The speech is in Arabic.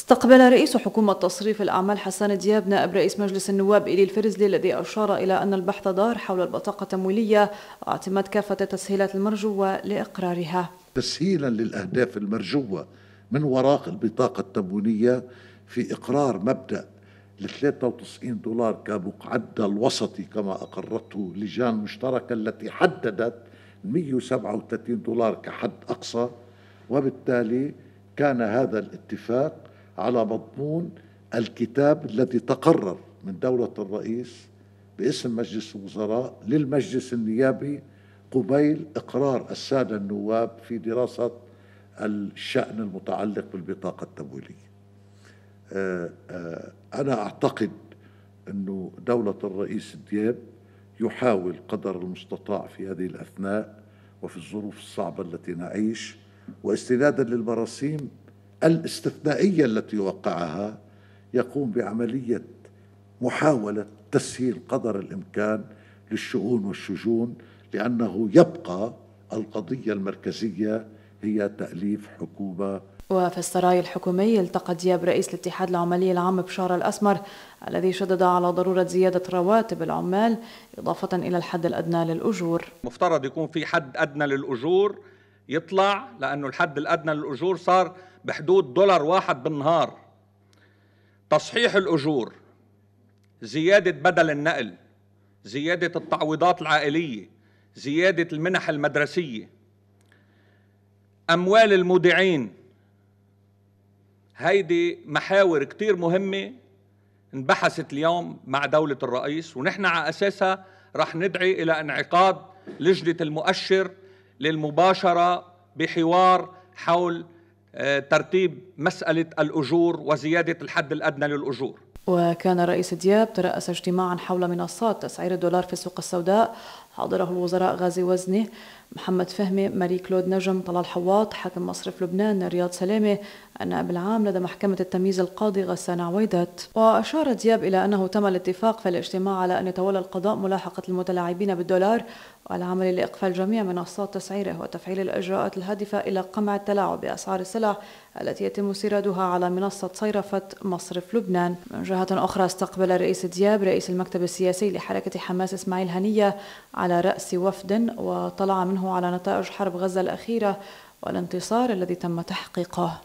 استقبل رئيس حكومة تصريف الأعمال حسان دياب نائب رئيس مجلس النواب إيلي الفرزلي الذي أشار إلى أن البحث دار حول البطاقة التمويلية واعتماد كافة التسهيلات المرجوة لإقرارها تسهيلا للأهداف المرجوة من وراء البطاقة التمويلية في إقرار مبدأ ل 93 دولار كمعدل وسطي كما أقرته لجان مشتركة التي حددت 137 دولار كحد أقصى وبالتالي كان هذا الاتفاق على مضمون الكتاب الذي تقرر من دولة الرئيس باسم مجلس الوزراء للمجلس النيابي قبيل إقرار السادة النواب في دراسة الشأن المتعلق بالبطاقة التمويلية آه، آه، أنا أعتقد أنه دولة الرئيس دياب يحاول قدر المستطاع في هذه الأثناء وفي الظروف الصعبة التي نعيش واستنادا للبراسيم الاستثنائية التي وقعها يقوم بعملية محاولة تسهيل قدر الإمكان للشؤون والشجون لأنه يبقى القضية المركزية هي تأليف حكومة وفي السراي الحكومي التقى دياب رئيس الاتحاد العمالي العام بشار الأسمر الذي شدد على ضرورة زيادة رواتب العمال إضافة إلى الحد الأدنى للأجور مفترض يكون في حد أدنى للأجور يطلع لأنه الحد الأدنى للأجور صار بحدود دولار واحد بالنهار تصحيح الأجور زيادة بدل النقل زيادة التعويضات العائلية زيادة المنح المدرسية أموال المودعين هيدي محاور كتير مهمة انبحثت اليوم مع دولة الرئيس ونحن على أساسها رح ندعي إلى انعقاد لجنة المؤشر للمباشره بحوار حول آه، ترتيب مساله الاجور وزياده الحد الادنى للاجور. وكان رئيس دياب ترأس اجتماعا حول منصات تسعير الدولار في السوق السوداء حاضره الوزراء غازي وزني محمد فهمي ماري كلود نجم طلال حواط حاكم مصرف لبنان رياض سلامة النائب العام لدى محكمة التمييز القاضي غسان عويدات وأشار دياب إلى أنه تم الاتفاق في الاجتماع على أن يتولى القضاء ملاحقة المتلاعبين بالدولار والعمل لإقفال جميع منصات تسعيره وتفعيل الإجراءات الهادفة إلى قمع التلاعب بأسعار السلع التي يتم سيرادها على منصة صيرفة مصرف لبنان من جهة أخرى استقبل الرئيس دياب رئيس المكتب السياسي لحركة حماس إسماعيل هنية على رأس وفد وطلع منه على نتائج حرب غزة الأخيرة والانتصار الذي تم تحقيقه